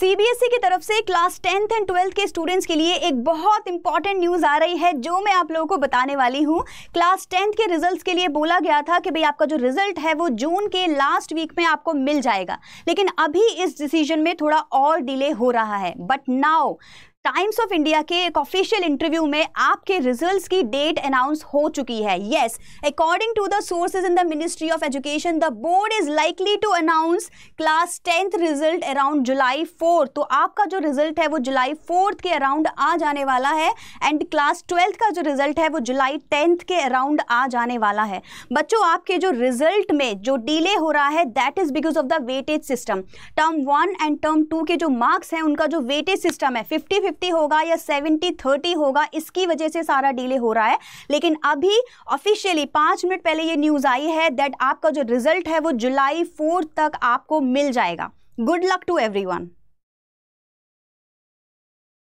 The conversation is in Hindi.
सीबीएसई e की तरफ से क्लास टेंथ एंड ट्वेल्थ के स्टूडेंट्स के लिए एक बहुत इंपॉर्टेंट न्यूज़ आ रही है जो मैं आप लोगों को बताने वाली हूँ क्लास टेंथ के रिजल्ट्स के लिए बोला गया था कि भाई आपका जो रिजल्ट है वो जून के लास्ट वीक में आपको मिल जाएगा लेकिन अभी इस डिसीजन में थोड़ा और डिले हो रहा है but now Times of India के एक ऑफिशियल इंटरव्यू में आपके रिजल्ट्स की डेट अनाउंस हो चुकी है yes according to the sources in the ministry of education the board is likely to announce class tenth result around July fourth तो आपका जो रिजल्ट है वो जुलाई फोर्थ के अराउंड आ जाने वाला है एंड क्लास ट्वेल्थ का जो रिजल्ट है वो जुलाई टेंथ के अराउंड आ जाने वाला है बच्चों आपके जो रिजल्ट में जो डिले हो रहा है that is because of the weightage system term one and term two के जो मार्क्स हैं उनका जो वेटेज सिस्टम है फिफ्टी 50 होगा या सेवेंटी थर्टी होगा इसकी वजह से सारा डिले हो रहा है लेकिन अभी ऑफिशियली पाँच मिनट पहले ये न्यूज़ आई है दैट आपका जो रिजल्ट है वो जुलाई फोर्थ तक आपको मिल जाएगा गुड लक टू एवरी